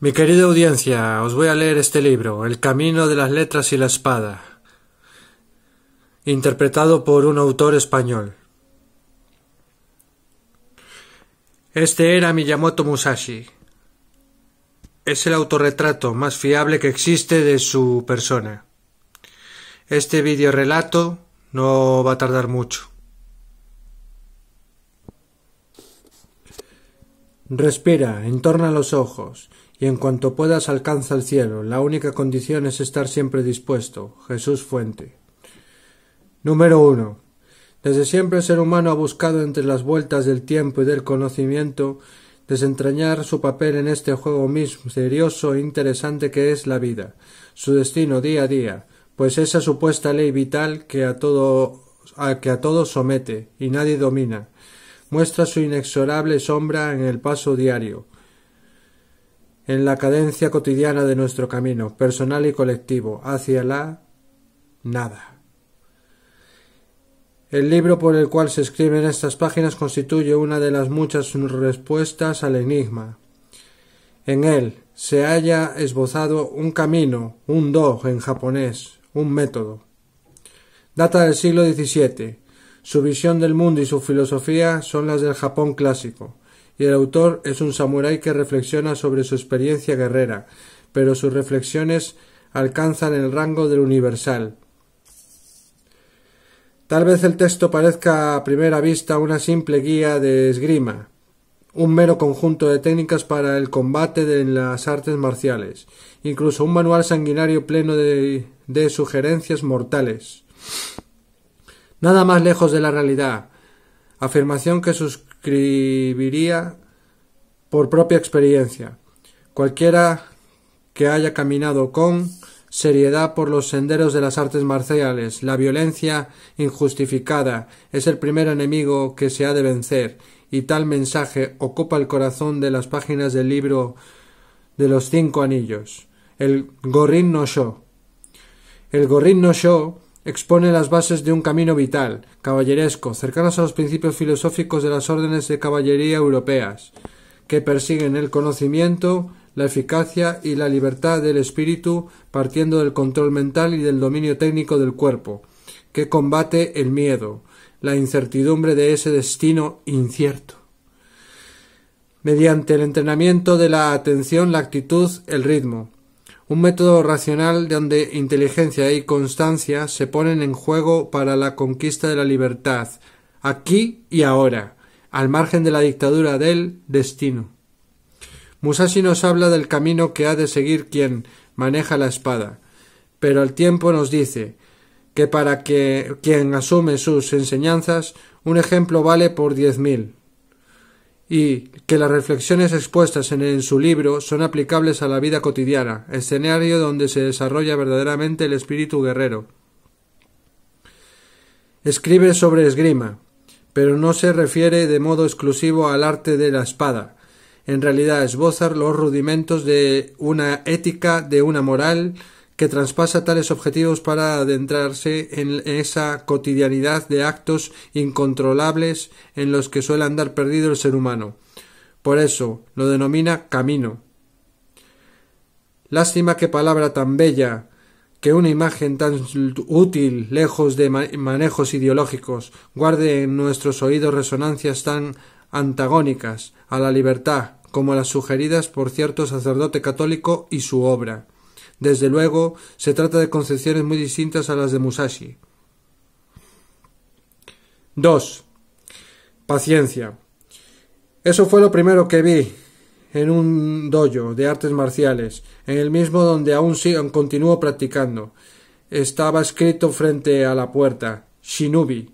Mi querida audiencia, os voy a leer este libro, El Camino de las Letras y la Espada, interpretado por un autor español. Este era Miyamoto Musashi. Es el autorretrato más fiable que existe de su persona. Este relato no va a tardar mucho. Respira, entorna los ojos y en cuanto puedas alcanza el cielo. La única condición es estar siempre dispuesto. Jesús Fuente. Número 1. Desde siempre el ser humano ha buscado entre las vueltas del tiempo y del conocimiento desentrañar su papel en este juego misterioso e interesante que es la vida, su destino día a día, pues esa supuesta ley vital que a todo que a todos somete y nadie domina, muestra su inexorable sombra en el paso diario, en la cadencia cotidiana de nuestro camino, personal y colectivo, hacia la nada. El libro por el cual se escriben estas páginas constituye una de las muchas respuestas al enigma. En él se haya esbozado un camino, un do en japonés, un método. Data del siglo XVII. Su visión del mundo y su filosofía son las del Japón clásico, y el autor es un samurái que reflexiona sobre su experiencia guerrera, pero sus reflexiones alcanzan el rango del universal. Tal vez el texto parezca a primera vista una simple guía de esgrima, un mero conjunto de técnicas para el combate de las artes marciales, incluso un manual sanguinario pleno de sugerencias mortales. Nada más lejos de la realidad, afirmación que sus escribiría por propia experiencia. Cualquiera que haya caminado con seriedad por los senderos de las artes marciales. La violencia injustificada es el primer enemigo que se ha de vencer, y tal mensaje ocupa el corazón de las páginas del libro de los cinco anillos. El Gorrin no Show. El Gorrin no Show expone las bases de un camino vital, caballeresco, cercanos a los principios filosóficos de las órdenes de caballería europeas, que persiguen el conocimiento, la eficacia y la libertad del espíritu, partiendo del control mental y del dominio técnico del cuerpo, que combate el miedo, la incertidumbre de ese destino incierto. Mediante el entrenamiento de la atención, la actitud, el ritmo, un método racional donde inteligencia y constancia se ponen en juego para la conquista de la libertad, aquí y ahora, al margen de la dictadura del destino. Musashi nos habla del camino que ha de seguir quien maneja la espada, pero el tiempo nos dice que para que quien asume sus enseñanzas un ejemplo vale por diez mil y que las reflexiones expuestas en, su libro son aplicables a la vida cotidiana, escenario donde se desarrolla verdaderamente el espíritu guerrero. Escribe sobre esgrima, pero no se refiere de modo exclusivo al arte de la espada. En realidad esboza los rudimentos de una ética, de una moral, que traspasa tales objetivos para adentrarse en esa cotidianidad de actos incontrolables en los que suele andar perdido el ser humano. Por eso lo denomina camino. Lástima que palabra tan bella, que una imagen tan útil, lejos de manejos ideológicos, guarde en nuestros oídos resonancias tan antagónicas a la libertad como las sugeridas por cierto sacerdote católico y su obra. Desde luego, se trata de concepciones muy distintas a las de Musashi. 2. Paciencia. Eso fue lo primero que vi en un dojo de artes marciales, en el mismo donde aún, sigo, continúo practicando. Estaba escrito frente a la puerta, Shinobi.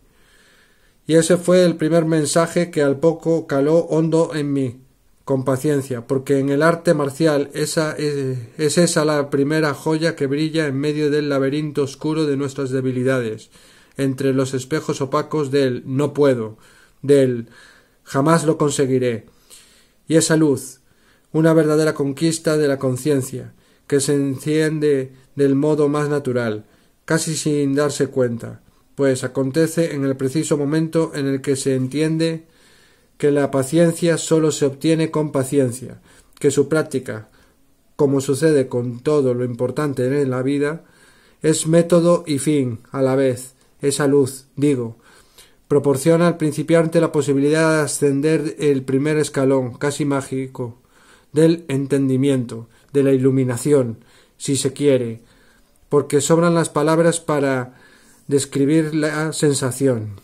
Y ese fue el primer mensaje que al poco caló hondo en mí con paciencia, porque en el arte marcial esa es, es, esa la primera joya que brilla en medio del laberinto oscuro de nuestras debilidades, entre los espejos opacos del no puedo, del jamás lo conseguiré, y esa luz, una verdadera conquista de la conciencia, que se enciende del modo más natural, casi sin darse cuenta, pues acontece en el preciso momento en el que se entiende que la paciencia solo se obtiene con paciencia, que su práctica, como sucede con todo lo importante en la vida, es método y fin a la vez, esa luz, digo, proporciona al principiante la posibilidad de ascender el primer escalón, casi mágico, del entendimiento, de la iluminación, si se quiere, porque sobran las palabras para describir la sensación.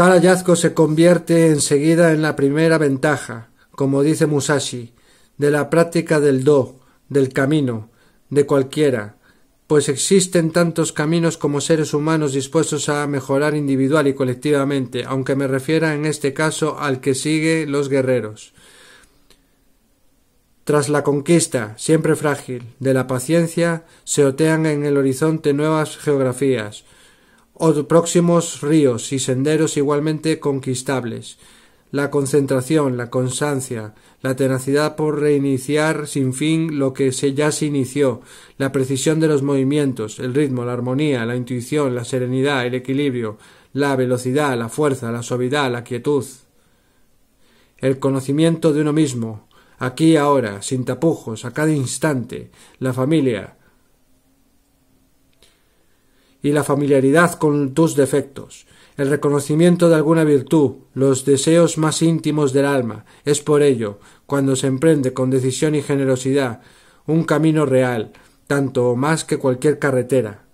Tal hallazgo se convierte enseguida en la primera ventaja, como dice Musashi, de la práctica del do, del camino, de cualquiera, pues existen tantos caminos como seres humanos dispuestos a mejorar individual y colectivamente, aunque me refiera en este caso al que sigue los guerreros. Tras la conquista, siempre frágil, de la paciencia, se otean en el horizonte nuevas geografías, o próximos ríos y senderos igualmente conquistables. La concentración, la constancia, la tenacidad por reiniciar sin fin lo que se ya se inició, la precisión de los movimientos, el ritmo, la armonía, la intuición, la serenidad, el equilibrio, la velocidad, la fuerza, la suavidad, la quietud, el conocimiento de uno mismo, aquí y ahora, sin tapujos, a cada instante, la familia, y la familiaridad con tus defectos, el reconocimiento de alguna virtud, los deseos más íntimos del alma. Es por ello, cuando se emprende con decisión y generosidad un camino real, tanto o más que cualquier carretera,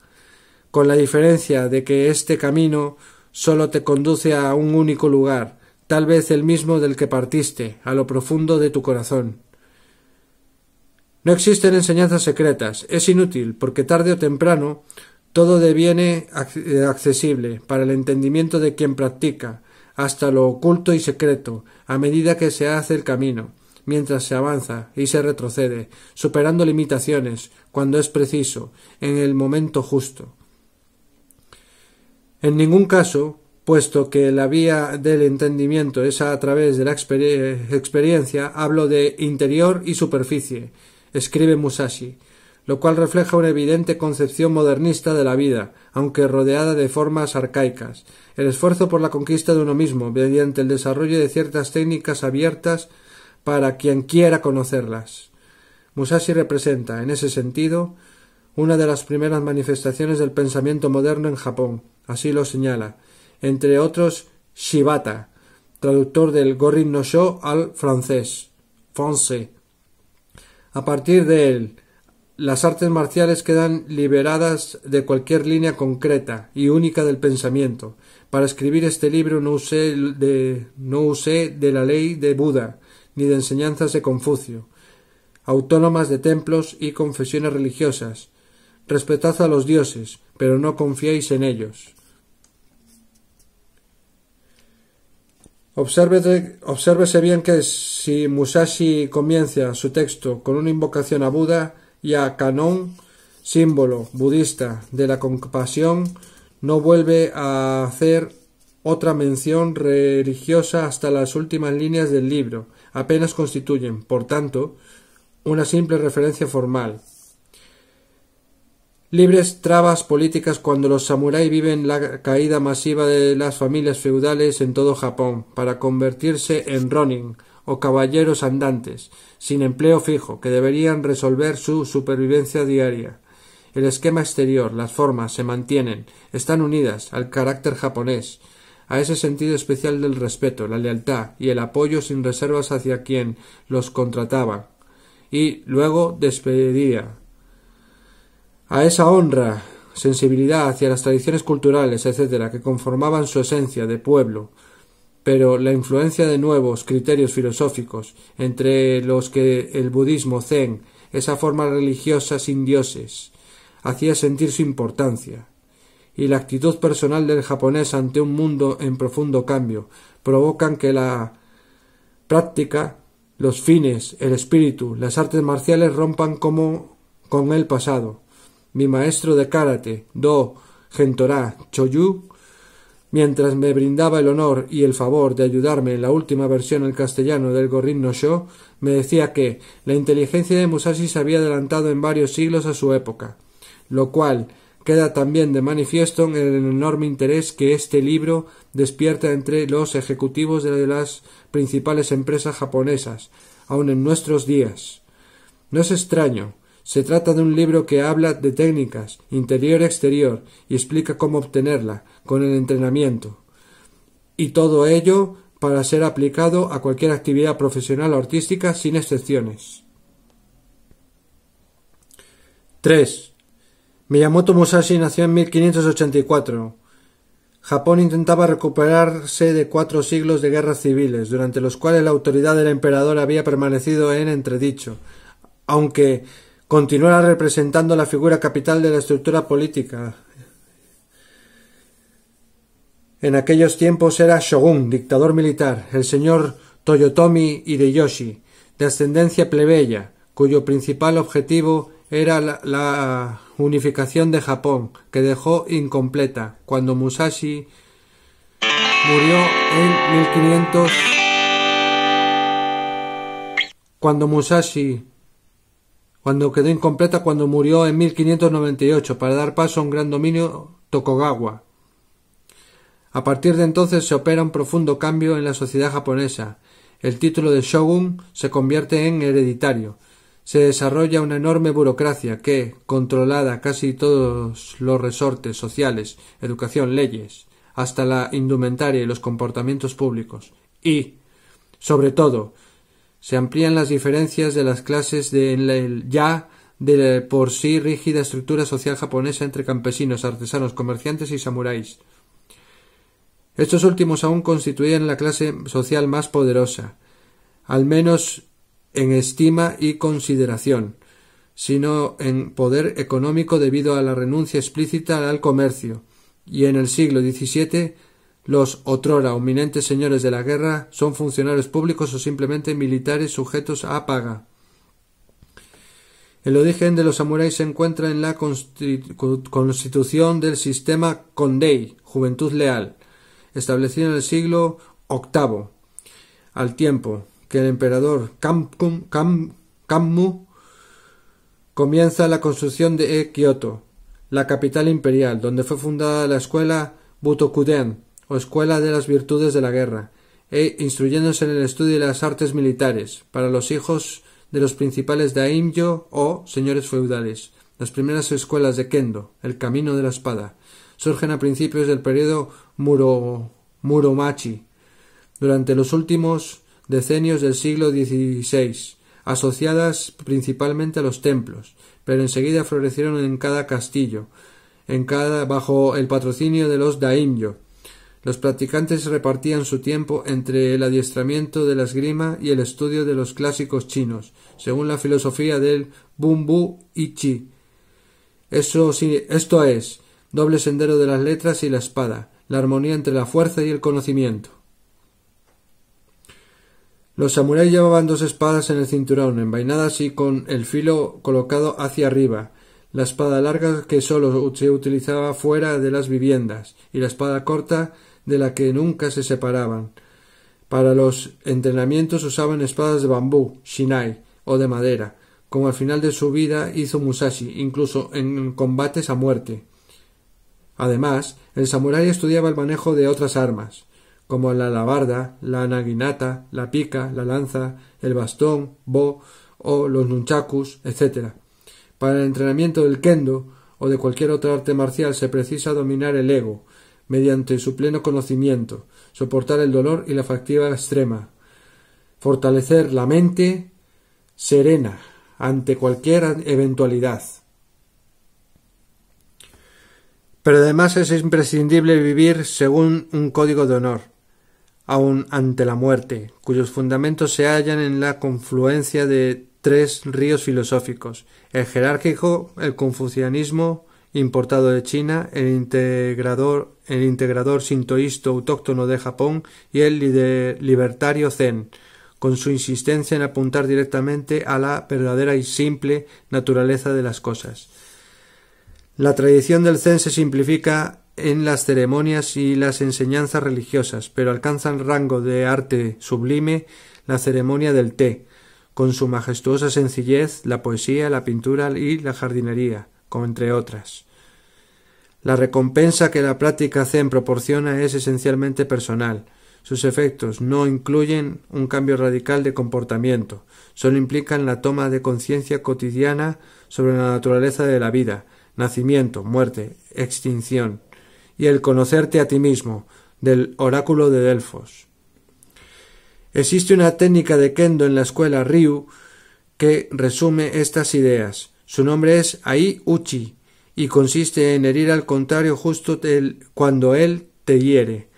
con la diferencia de que este camino sólo te conduce a un único lugar, tal vez el mismo del que partiste, a lo profundo de tu corazón. No existen enseñanzas secretas, es inútil, porque tarde o temprano todo deviene eh, accesible para el entendimiento de quien practica, hasta lo oculto y secreto, a medida que se hace el camino, mientras se avanza y se retrocede, superando limitaciones, cuando es preciso, en el momento justo. En ningún caso, puesto que la vía del entendimiento es a través de la experiencia, hablo de interior y superficie, escribe Musashi, lo cual refleja una evidente concepción modernista de la vida, aunque rodeada de formas arcaicas. El esfuerzo por la conquista de uno mismo, mediante el desarrollo de ciertas técnicas abiertas para quien quiera conocerlas. Musashi representa, en ese sentido, una de las primeras manifestaciones del pensamiento moderno en Japón, así lo señala, entre otros Shibata, traductor del Gorin no Sho al francés, Fonse. A partir de él, las artes marciales quedan liberadas de cualquier línea concreta y única del pensamiento. Para escribir este libro no usé de, no usé de la ley de Buda, ni de enseñanzas de Confucio, autónomas de templos y confesiones religiosas. Respetad a los dioses, pero no confiéis en ellos. obsérvese bien que si Musashi comienza su texto con una invocación a Buda, y a símbolo budista de la compasión, no vuelve a hacer otra mención religiosa hasta las últimas líneas del libro. Apenas constituyen, por tanto, una simple referencia formal. Libres trabas políticas cuando los samuráis viven la caída masiva de las familias feudales en todo Japón, para convertirse en ronin, o caballeros andantes, sin empleo fijo, que deberían resolver su supervivencia diaria. El esquema exterior, las formas, se mantienen, están unidas al carácter japonés, a ese sentido especial del respeto, la lealtad y el apoyo sin reservas hacia quien los contrataba, y luego despedía. A esa honra, sensibilidad hacia las tradiciones culturales, etcétera, que conformaban su esencia de pueblo, pero la influencia de nuevos criterios filosóficos, entre los que el budismo zen, esa forma religiosa sin dioses, hacía sentir su importancia, y la actitud personal del japonés ante un mundo en profundo cambio, provocan que la práctica, los fines, el espíritu, las artes marciales rompan como con el pasado. Mi maestro de karate, Do Gentora Choyu, Mientras me brindaba el honor y el favor de ayudarme en la última versión al castellano del Gorin no Show, me decía que la inteligencia de Musashi se había adelantado en varios siglos a su época, lo cual queda también de manifiesto en el enorme interés que este libro despierta entre los ejecutivos de las principales empresas japonesas, aun en nuestros días. No es extraño se trata de un libro que habla de técnicas interior-exterior y explica cómo obtenerla con el entrenamiento. Y todo ello para ser aplicado a cualquier actividad profesional o artística sin excepciones. 3. Miyamoto Musashi nació en 1584. Japón intentaba recuperarse de cuatro siglos de guerras civiles, durante los cuales la autoridad del emperador había permanecido en entredicho, aunque Continuará representando la figura capital de la estructura política. En aquellos tiempos era shogun, dictador militar, el señor Toyotomi Hideyoshi, de ascendencia plebeya, cuyo principal objetivo era la, la, unificación de Japón, que dejó incompleta cuando Musashi murió en 1500. Cuando Musashi cuando quedó incompleta cuando murió en 1598 para dar paso a un gran dominio Tokugawa. A partir de entonces se opera un profundo cambio en la sociedad japonesa. El título de shogun se convierte en hereditario. Se desarrolla una enorme burocracia que, controlada casi todos los resortes sociales, educación, leyes, hasta la indumentaria y los comportamientos públicos, y, sobre todo, se amplían las diferencias de las clases de la, ya de por sí rígida estructura social japonesa entre campesinos, artesanos, comerciantes y samuráis. Estos últimos aún constituían la clase social más poderosa, al menos en estima y consideración, sino en poder económico debido a la renuncia explícita al comercio, y en el siglo XVII los otrora ominentes señores de la guerra son funcionarios públicos o simplemente militares sujetos a paga. El origen de los samuráis se encuentra en la constitución del sistema Kondei, Juventud Leal, establecido en el siglo VIII, al tiempo que el emperador Kammu comienza la construcción de Kioto, la capital imperial, donde fue fundada la escuela Butokuden, o escuela de las virtudes de la guerra, e instruyéndose en el estudio de las artes militares, para los hijos de los principales daimyo o señores feudales. Las primeras escuelas de Kendo, el camino de la espada, surgen a principios del periodo Muromachi, durante los últimos decenios del siglo XVI, asociadas principalmente a los templos, pero enseguida florecieron en cada castillo, en cada bajo el patrocinio de los daimyo, los practicantes repartían su tiempo entre el adiestramiento de la esgrima y el estudio de los clásicos chinos, según la filosofía del Bumbu y Chi. Eso, esto es, doble sendero de las letras y la espada, la armonía entre la fuerza y el conocimiento. Los samuráis llevaban dos espadas en el cinturón, envainadas y con el filo colocado hacia arriba, la espada larga que sólo se utilizaba fuera de las viviendas, y la espada corta de la que nunca se separaban. Para los entrenamientos usaban espadas de bambú, shinai o de madera, como al final de su vida hizo Musashi, incluso en combates a muerte. Además, el samurái estudiaba el manejo de otras armas, como la alabarda, la naginata, la pica, la lanza, el bastón, bo o los nunchakus, etc. Para el entrenamiento del kendo o de cualquier otro arte marcial se precisa dominar el ego, mediante su pleno conocimiento, soportar el dolor y la fatiga extrema, fortalecer la mente serena ante cualquier eventualidad. Pero además es imprescindible vivir según un código de honor, aun ante la muerte, cuyos fundamentos se hallan en la confluencia de tres ríos filosóficos, el jerárquico, el confucianismo importado de China, el integrador, el integrador sintoísta autóctono de Japón y el libertario zen, con su insistencia en apuntar directamente a la verdadera y simple naturaleza de las cosas. La tradición del zen se simplifica en las ceremonias y las enseñanzas religiosas, pero alcanza el rango de arte sublime la ceremonia del té, con su majestuosa sencillez, la poesía, la pintura y la jardinería, como entre otras. La recompensa que la práctica Zen proporciona es esencialmente personal. Sus efectos no incluyen un cambio radical de comportamiento, solo implican la toma de conciencia cotidiana sobre la naturaleza de la vida, nacimiento, muerte, extinción, y el conocerte a ti mismo, del oráculo de Delfos. Existe una técnica de Kendo en la escuela Ryu que resume estas ideas. Su nombre es Ai Uchi, y consiste en herir al contrario justo cuando él te hiere.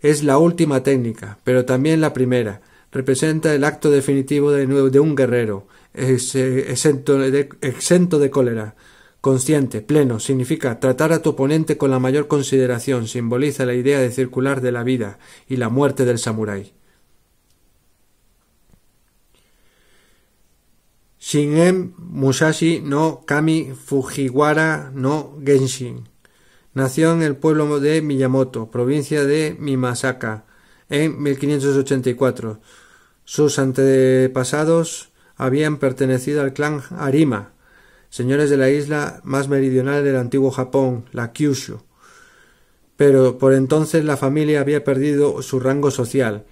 Es la última técnica, pero también la primera. Representa el acto definitivo de, un guerrero, exento de cólera. Consciente, pleno, significa tratar a tu oponente con la mayor consideración, simboliza la idea de circular de la vida y la muerte del samurái. Shingen Musashi no Kami Fujiwara no Genshin. Nació en el pueblo de Miyamoto, provincia de Mimasaka, en 1584. Sus antepasados habían pertenecido al clan Arima, señores de la isla más meridional del antiguo Japón, la Kyushu. Pero por entonces la familia había perdido su rango social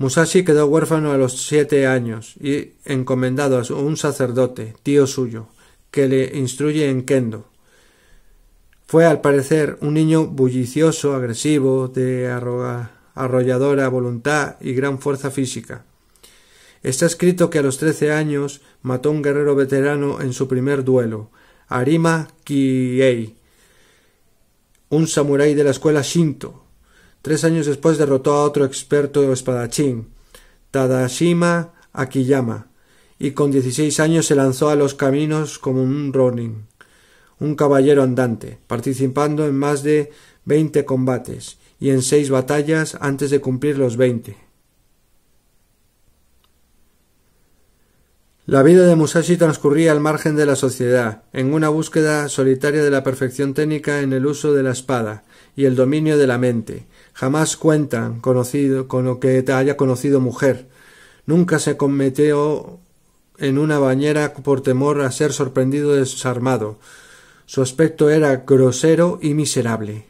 Musashi quedó huérfano a los siete años y encomendado a un sacerdote, tío suyo, que le instruye en kendo. Fue al parecer un niño bullicioso, agresivo, de arrolladora voluntad y gran fuerza física. Está escrito que a los trece años mató un guerrero veterano en su primer duelo, Arima Kiei, un samurái de la escuela Shinto, Tres años después derrotó a otro experto espadachín, Tadashima Akiyama, y con dieciséis años se lanzó a los caminos como un ronin, un caballero andante, participando en más de veinte combates y en seis batallas antes de cumplir los veinte. La vida de Musashi transcurría al margen de la sociedad, en una búsqueda solitaria de la perfección técnica en el uso de la espada y el dominio de la mente, Jamás cuentan conocido, con lo que te haya conocido mujer. Nunca se cometió en una bañera por temor a ser sorprendido desarmado. Su aspecto era grosero y miserable.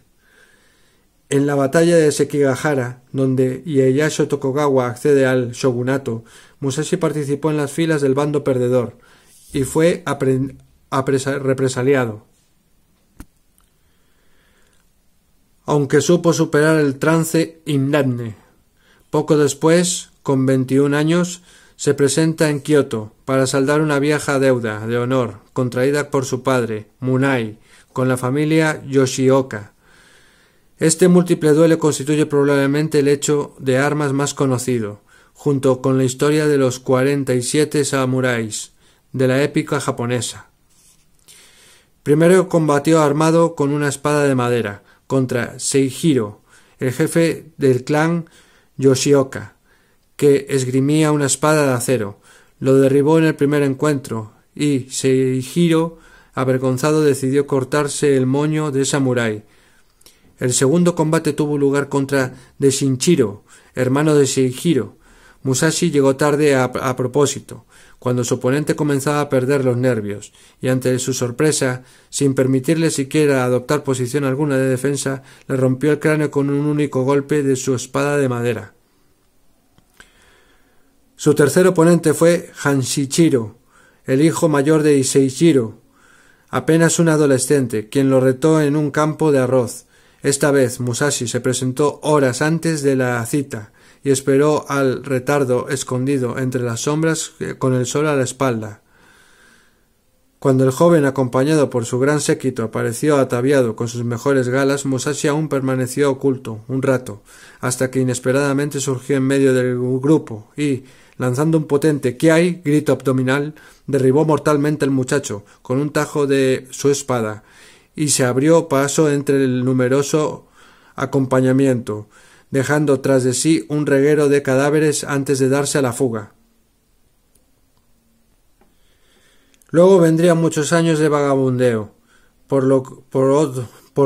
En la batalla de Sekigahara, donde Ieyasu Tokugawa accede al shogunato, Musashi participó en las filas del bando perdedor y fue represaliado. aunque supo superar el trance indemne. Poco después, con veintiún años, se presenta en Kioto para saldar una vieja deuda de honor contraída por su padre, Munai, con la familia Yoshioka. Este múltiple duelo constituye probablemente el hecho de armas más conocido, junto con la historia de los cuarenta y siete samuráis de la épica japonesa. Primero combatió armado con una espada de madera, contra Seihiro, el jefe del clan Yoshioka, que esgrimía una espada de acero. Lo derribó en el primer encuentro y seijiro avergonzado, decidió cortarse el moño de samurái. El segundo combate tuvo lugar contra shinchiro hermano de seijiro Musashi llegó tarde a propósito cuando su oponente comenzaba a perder los nervios, y ante su sorpresa, sin permitirle siquiera adoptar posición alguna de defensa, le rompió el cráneo con un único golpe de su espada de madera. Su tercer oponente fue Hanshichiro, el hijo mayor de Iseichiro, apenas un adolescente, quien lo retó en un campo de arroz. Esta vez Musashi se presentó horas antes de la cita, y esperó al retardo escondido entre las sombras eh, con el sol a la espalda. Cuando el joven, acompañado por su gran séquito, apareció ataviado con sus mejores galas, Musashi aún permaneció oculto un rato, hasta que inesperadamente surgió en medio del grupo y, lanzando un potente ¿Qué hay? grito abdominal, derribó mortalmente al muchacho con un tajo de su espada y se abrió paso entre el numeroso acompañamiento dejando tras de sí un reguero de cadáveres antes de darse a la fuga. Luego vendrían muchos años de vagabundeo por,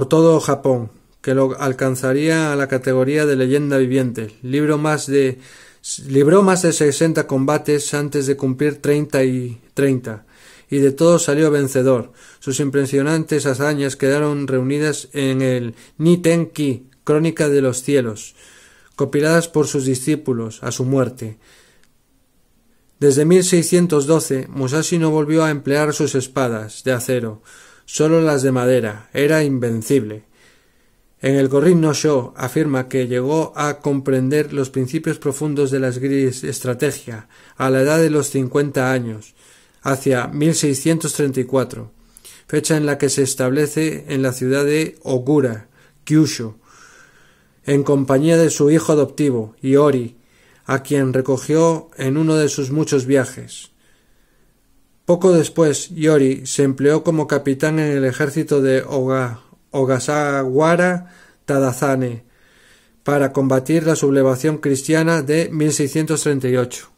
todo Japón, que lo alcanzaría a la categoría de leyenda viviente. más de, libró más de 60 combates antes de cumplir 30 y 30, y de todos salió vencedor. Sus impresionantes hazañas quedaron reunidas en el Nitenki, Crónica de los cielos, copiadas por sus discípulos a su muerte. Desde 1612, Musashi no volvió a emplear sus espadas de acero, solo las de madera, era invencible. En el Gorin no afirma que llegó a comprender los principios profundos de la estrategia a la edad de los 50 años, hacia 1634, fecha en la que se establece en la ciudad de Ogura, Kyushu, en compañía de su hijo adoptivo, Iori, a quien recogió en uno de sus muchos viajes. Poco después, Iori se empleó como capitán en el ejército de Oga, Ogasawara Tadazane para combatir la sublevación cristiana de 1638.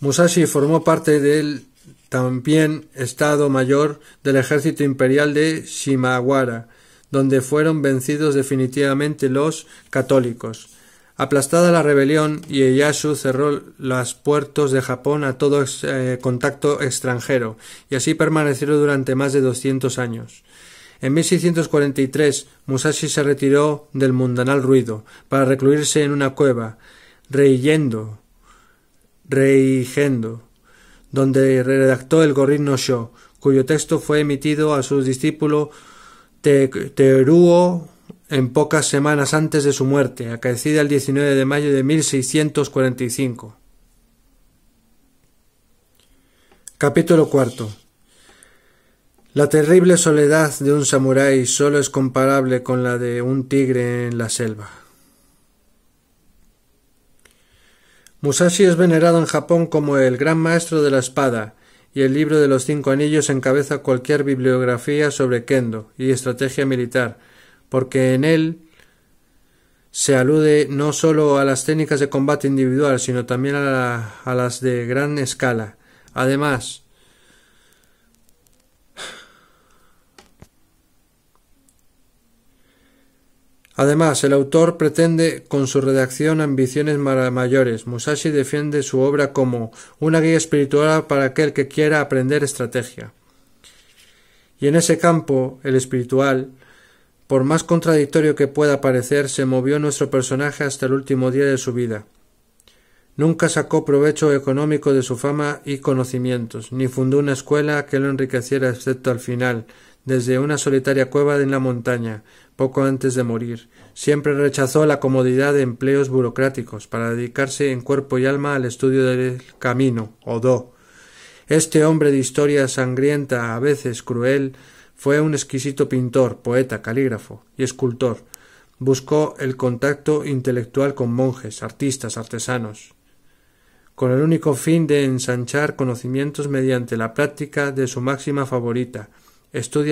Musashi formó parte del también Estado Mayor del ejército imperial de Shimawara, donde fueron vencidos definitivamente los católicos. Aplastada la rebelión, Ieyasu cerró los puertos de Japón a todo eh, contacto extranjero, y así permaneció durante más de 200 años. En 1643, Musashi se retiró del mundanal ruido para recluirse en una cueva, Reyendo Reigendo, donde redactó el Gorin no Sho, cuyo texto fue emitido a su discípulo Teruo en pocas semanas antes de su muerte, acaecida el 19 de mayo de 1645. Capítulo cuarto. La terrible soledad de un samurái solo es comparable con la de un tigre en la selva. Musashi es venerado en Japón como el gran maestro de la espada, y el libro de los cinco anillos encabeza cualquier bibliografía sobre Kendo y estrategia militar, porque en él se alude no sólo a las técnicas de combate individual, sino también a, a las de gran escala. Además, Además, el autor pretende con su redacción ambiciones mayores. Musashi defiende su obra como una guía espiritual para aquel que quiera aprender estrategia. Y en ese campo, el espiritual, por más contradictorio que pueda parecer, se movió nuestro personaje hasta el último día de su vida. Nunca sacó provecho económico de su fama y conocimientos, ni fundó una escuela que lo enriqueciera excepto al final, desde una solitaria cueva en la montaña, poco antes de morir. Siempre rechazó la comodidad de empleos burocráticos para dedicarse en cuerpo y alma al estudio del camino, o do. Este hombre de historia sangrienta, a veces cruel, fue un exquisito pintor, poeta, calígrafo y escultor. Buscó el contacto intelectual con monjes, artistas, artesanos, con el único fin de ensanchar conocimientos mediante la práctica de su máxima favorita, estudia